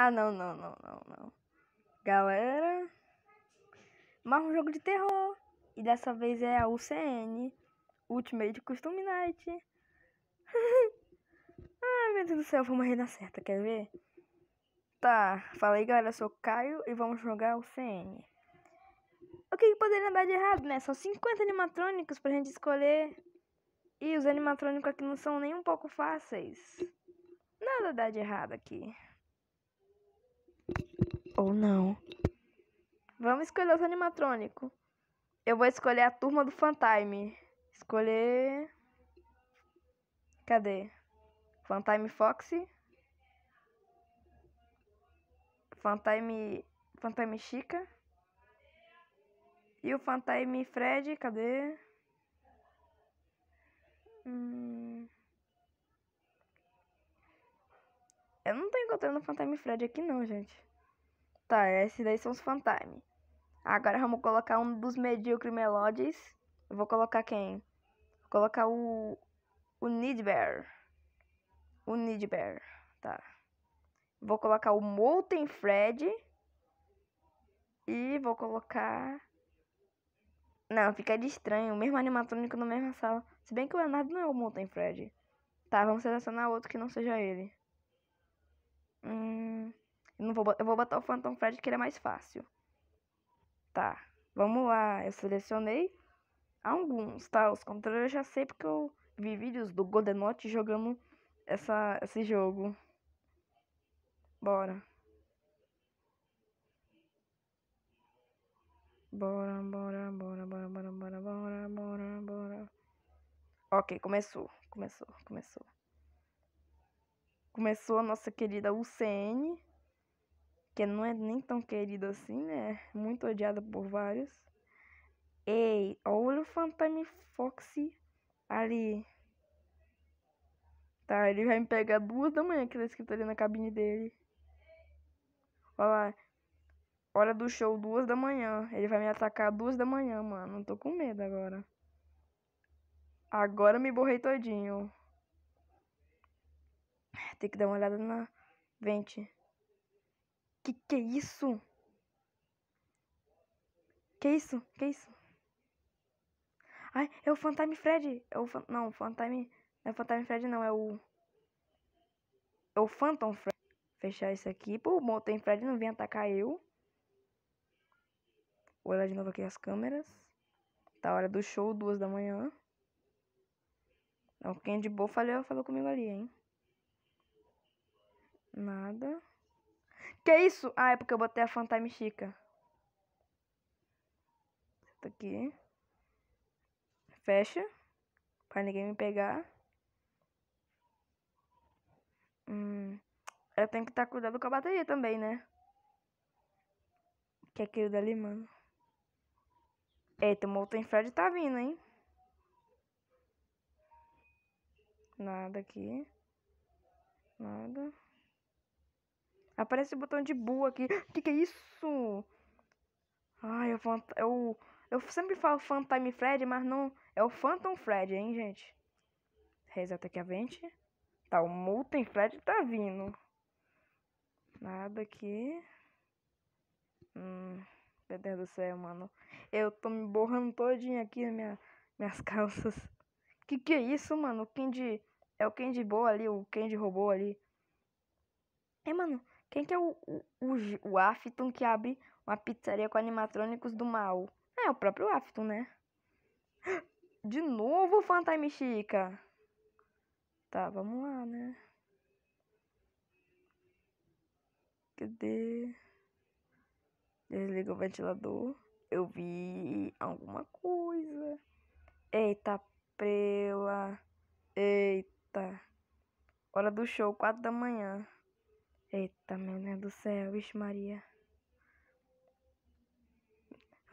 Ah, não, não, não, não, não. Galera, mais um jogo de terror. E dessa vez é a UCN, Ultimate Custom Night. Ai, meu Deus do céu, vou morrer na certa, quer ver? Tá, falei galera, eu sou Caio e vamos jogar o CN. O que, que poderia dar de errado, né? São 50 animatrônicos pra gente escolher. E os animatrônicos aqui não são nem um pouco fáceis. Nada dá de errado aqui ou não. Vamos escolher os animatrônicos. Eu vou escolher a turma do Fantime. Escolher. Cadê? Fantime Fox? Fantime. Fantime Chica. E o Fantime Fred, cadê? Hum... Eu não tô encontrando o Fantime Fred aqui não, gente. Tá, esses daí são os Fantime. Agora vamos colocar um dos Medíocre Melodies. Eu vou colocar quem? Vou colocar o. O Nidbear. O Nidbear. Tá. Vou colocar o Molten Fred. E vou colocar. Não, fica de estranho. O mesmo animatrônico na mesma sala. Se bem que o Leonardo não é o Molten Fred. Tá, vamos selecionar outro que não seja ele. Hum. Eu, não vou, eu vou botar o Phantom Fred, que ele é mais fácil. Tá, vamos lá. Eu selecionei alguns, tá? Os controles eu já sei porque eu vi vídeos do Godenote jogando essa, esse jogo. Bora. Bora, bora, bora, bora, bora, bora, bora, bora, bora. Ok, começou, começou, começou. Começou a nossa querida UCN que não é nem tão querido assim, né? Muito odiada por vários. Ei, olha o Phantom Fox ali. Tá, ele vai me pegar duas da manhã, aquele ele escrito ali na cabine dele. Olha lá. Hora do show, duas da manhã. Ele vai me atacar duas da manhã, mano. Não tô com medo agora. Agora me borrei todinho. Tem que dar uma olhada na vente. Que que é isso? Que é isso? Que é isso? Ai, é o Phantom Fred. É o Não, o Phantom... Não é o Phantom Fred, não. É o... É o Phantom Fred. Fechar isso aqui. Pô, o Mountain Fred não vem atacar eu. Vou olhar de novo aqui as câmeras. Tá a hora do show, duas da manhã. Não, quem é de boa falou, falou comigo ali, hein? Nada. Que isso? Ah, é porque eu botei a Fantime Chica. tá aqui. Fecha. Pra ninguém me pegar. Hum. Eu tenho que estar tá cuidado com a bateria também, né? Que é aquilo dali, mano. Eita, o Molten Fred tá vindo, hein? Nada aqui. Nada. Aparece o botão de boa aqui. Que que é isso? Ai, eu, eu, eu sempre falo Phantom Fred, mas não... É o Phantom Fred, hein, gente? reset aqui a vente. Tá, o Molten Fred tá vindo. Nada aqui. Hum, meu Deus do céu, mano. Eu tô me borrando todinho aqui minha, minhas calças. Que que é isso, mano? O Candy... É o Candy Boa ali, o Candy robô ali. É, mano, quem que é o, o, o, Afton que abre uma pizzaria com animatrônicos do mal? É o próprio Afton, né? De novo o Fantasma Chica. Tá, vamos lá, né? Cadê? Desliga o ventilador. Eu vi alguma coisa. Eita, prela. Eita. Hora do show, quatro da manhã. Eita, meu Deus do céu, vixe Maria.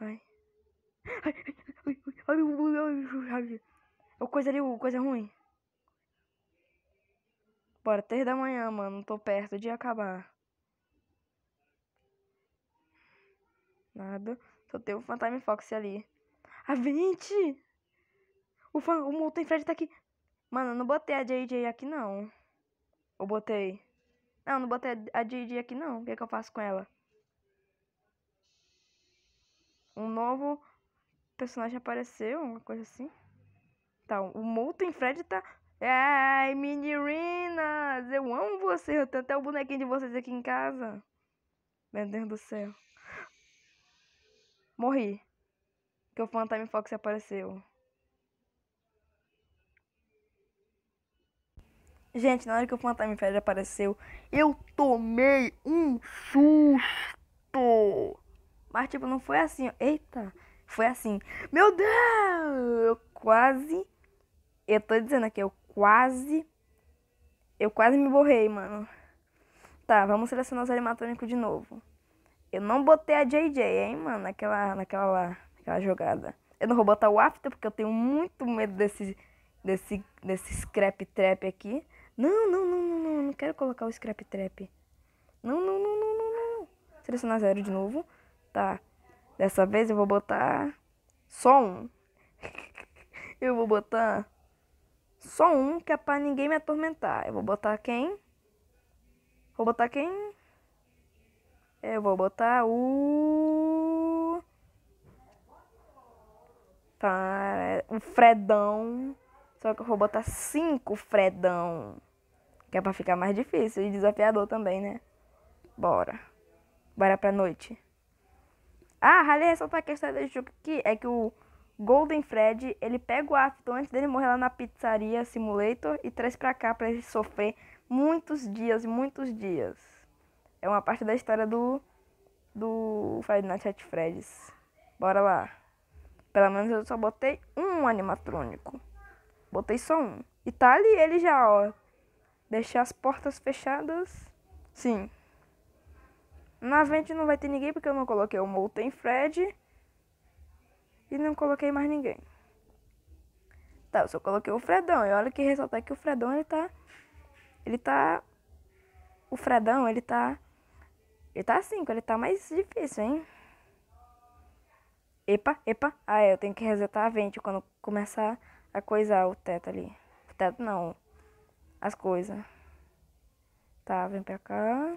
Ai. Ai, ai, ai, ai, ai, Coisa ali, coisa ruim. Bora, três da manhã, mano. Tô perto de acabar. Nada. Só tem o Phantom Fox ali. A 20! O, fan... o Molten Fred tá aqui. Mano, eu não botei a JJ aqui, não. Ou botei? Não, ah, não botei a Didi aqui não. O que, é que eu faço com ela? Um novo personagem apareceu, uma coisa assim. Então, o Molten Fred tá... Ai, meninas, eu amo você. Eu tenho até o bonequinho de vocês aqui em casa. Meu Deus do céu. Morri. Que o Phantom Fox apareceu. Gente, na hora que o Phantom tá Fred apareceu, eu tomei um susto. Mas, tipo, não foi assim. Ó. Eita, foi assim. Meu Deus! Eu quase. Eu tô dizendo aqui, eu quase. Eu quase me borrei, mano. Tá, vamos selecionar os animatrônicos de novo. Eu não botei a JJ, hein, mano, naquela, naquela lá, naquela jogada. Eu não vou botar o After porque eu tenho muito medo desse, desse, desse scrap trap aqui. Não, não, não, não, não, não quero colocar o Scrap Trap. Não, não, não, não, não, não. Selecionar zero de novo. Tá. Dessa vez eu vou botar só um. eu vou botar só um que é pra ninguém me atormentar. Eu vou botar quem? Vou botar quem? Eu vou botar o. Tá, é, o Fredão. Só que eu vou botar cinco Fredão. Que é pra ficar mais difícil e desafiador também, né? Bora. Bora pra noite. Ah, ralei ressaltar a questão desse jogo aqui. É que o Golden Fred, ele pega o Afton antes dele morrer lá na pizzaria Simulator e traz pra cá pra ele sofrer muitos dias, muitos dias. É uma parte da história do do Friday Night at Freddy's. Bora lá. Pelo menos eu só botei um animatrônico. Botei só um. E tá ali ele já, ó. Deixar as portas fechadas. Sim. Na frente não vai ter ninguém porque eu não coloquei o Molten Fred. E não coloquei mais ninguém. Tá, eu só coloquei o Fredão. E olha que ressaltar que o Fredão, ele tá... Ele tá... O Fredão, ele tá... Ele tá 5, ele tá mais difícil, hein? Epa, epa. Ah, é, eu tenho que resetar a vente quando começar a coisa o teto ali. O teto não. As coisas. Tá, vem pra cá.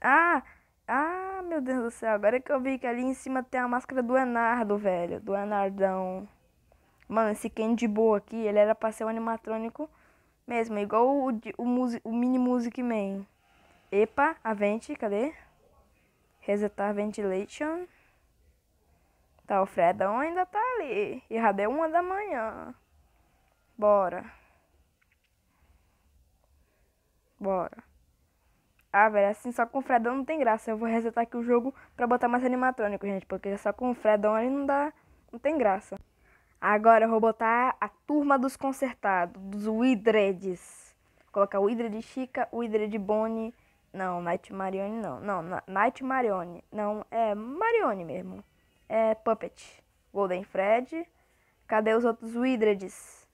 Ah! Ah, meu Deus do céu. Agora que eu vi que ali em cima tem a máscara do Enardo, velho. Do Enardão. Mano, esse Ken de boa aqui, ele era pra ser um animatrônico mesmo. Igual o, o, music, o Mini Music Man. Epa, avente, cadê? Resetar ventilation. Tá, o Fredão ainda tá ali. E já deu uma da manhã. Bora. Bora. Ah, velho, assim só com o Fredão não tem graça. Eu vou resetar aqui o jogo pra botar mais animatrônico, gente. Porque só com o Fredão ali não dá. Não tem graça. Agora eu vou botar a turma dos consertados, dos Widreds. Vou colocar o Widred Chica, o Widred Bonnie. Não, Night Marione não. Não, Night Marione. Não, é Marione mesmo é Puppet. Golden Fred. Cadê os outros widreds?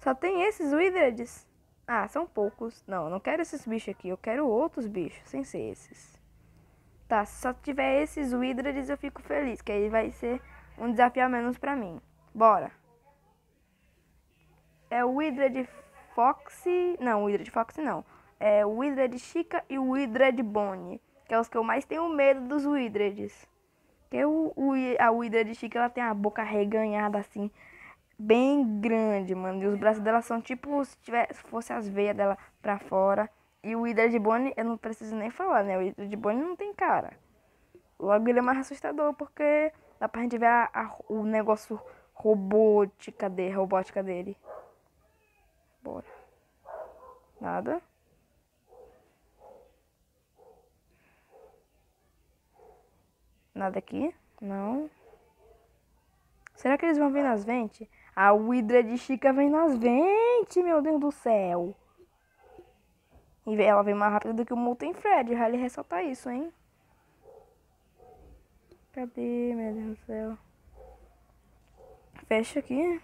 Só tem esses widreds? Ah, são poucos. Não, não quero esses bichos aqui. Eu quero outros bichos, sem ser esses. Tá, se só tiver esses widreds eu fico feliz, que aí vai ser um desafio a menos pra mim. Bora. É o Widred Foxy... Não, o Wizard Foxy não. É o Widred Chica e o Widred Bonnie que é os que eu mais tenho medo dos Widreds. Porque é o, o, a Widred Chica, ela tem a boca reganhada, assim, bem grande, mano. E os braços dela são tipo se, tiver, se fosse as veias dela pra fora. E o Widred de Bonnie, eu não preciso nem falar, né? O Widred de Bonnie não tem cara. Logo ele é mais assustador, porque dá pra gente ver a, a, o negócio robótica dele, robótica dele. Bora. Nada. Nada aqui? Não. Será que eles vão vir nas ventes? A Hidra de Chica vem nas ventes, meu Deus do céu. E ela vem mais rápido do que o Molten Fred. Vale ressaltar isso, hein? Cadê, meu Deus do céu? Fecha aqui.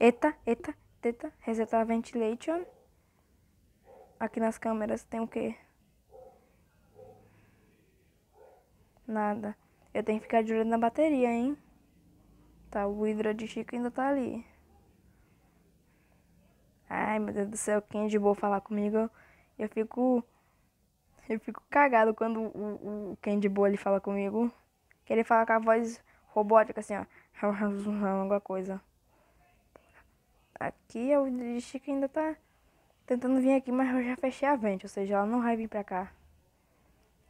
Eita, eita, eita. Resetar a ventilation. Aqui nas câmeras tem o quê? Nada. Eu tenho que ficar de olho na bateria, hein? Tá, o Hidra de Chico ainda tá ali. Ai, meu Deus do céu, quem é de boa falar comigo, eu, fico. Eu fico cagado quando o, o Candy boa ele fala comigo. Que ele fala com a voz robótica, assim, ó. Alguma coisa. Aqui o de Chico ainda tá tentando vir aqui, mas eu já fechei a vente, ou seja, ela não vai vir pra cá.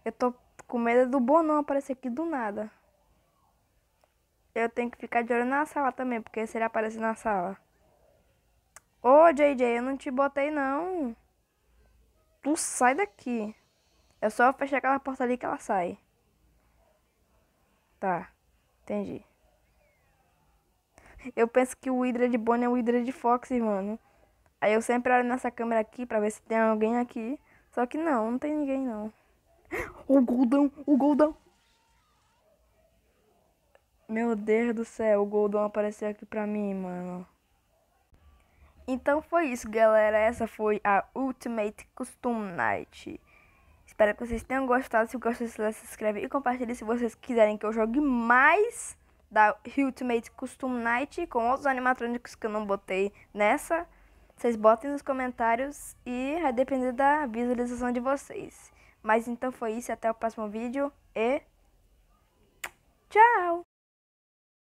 Eu tô com medo do Bonão aparecer aqui do nada. Eu tenho que ficar de olho na sala também, porque se ele aparecer na sala. Ô, JJ, eu não te botei, não. Tu sai daqui. É só fechar aquela porta ali que ela sai. Tá, entendi. Eu penso que o Hydra de Bonnie é o Hydra de Fox, mano. Aí eu sempre olho nessa câmera aqui pra ver se tem alguém aqui. Só que não, não tem ninguém, não. O Goldão, o Goldão. Meu Deus do céu, o Goldão apareceu aqui pra mim, mano. Então foi isso, galera. Essa foi a Ultimate Custom Night. Espero que vocês tenham gostado. Se gostou, se inscreve e compartilhe se vocês quiserem que eu jogue mais da Ultimate Custom Night com outros animatrônicos que eu não botei nessa. Vocês botem nos comentários e vai depender da visualização de vocês. Mas então foi isso, até o próximo vídeo e tchau!